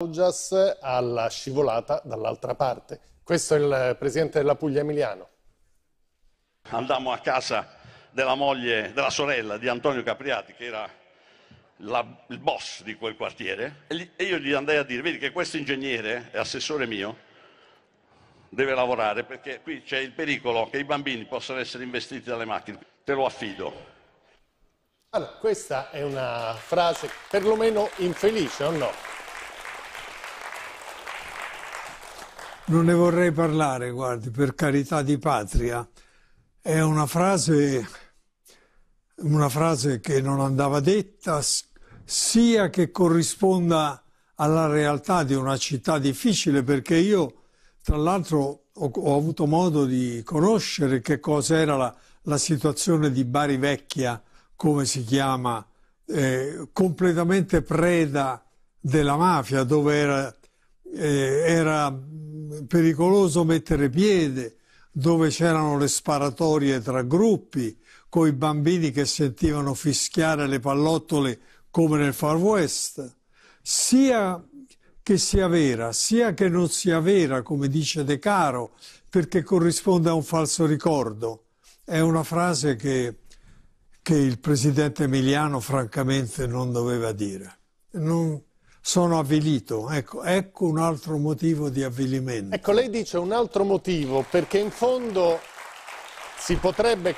Augias alla scivolata dall'altra parte. Questo è il presidente della Puglia Emiliano. Andammo a casa della moglie, della sorella di Antonio Capriati, che era la, il boss di quel quartiere, e, e io gli andai a dire, vedi che questo ingegnere, è assessore mio, deve lavorare perché qui c'è il pericolo che i bambini possano essere investiti dalle macchine. Te lo affido. Allora, questa è una frase perlomeno infelice, o no? Non ne vorrei parlare, guardi, per carità di patria. È una frase, una frase che non andava detta, sia che corrisponda alla realtà di una città difficile, perché io, tra l'altro, ho, ho avuto modo di conoscere che cosa era la, la situazione di Bari Vecchia, come si chiama, eh, completamente preda della mafia, dove era, eh, era pericoloso mettere piede, dove c'erano le sparatorie tra gruppi, con i bambini che sentivano fischiare le pallottole come nel Far West. Sia che sia vera, sia che non sia vera, come dice De Caro, perché corrisponde a un falso ricordo. È una frase che, che il presidente Emiliano francamente non doveva dire. Non, sono avvilito. Ecco, ecco un altro motivo di avvilimento. Ecco, lei dice un altro motivo perché in fondo si potrebbe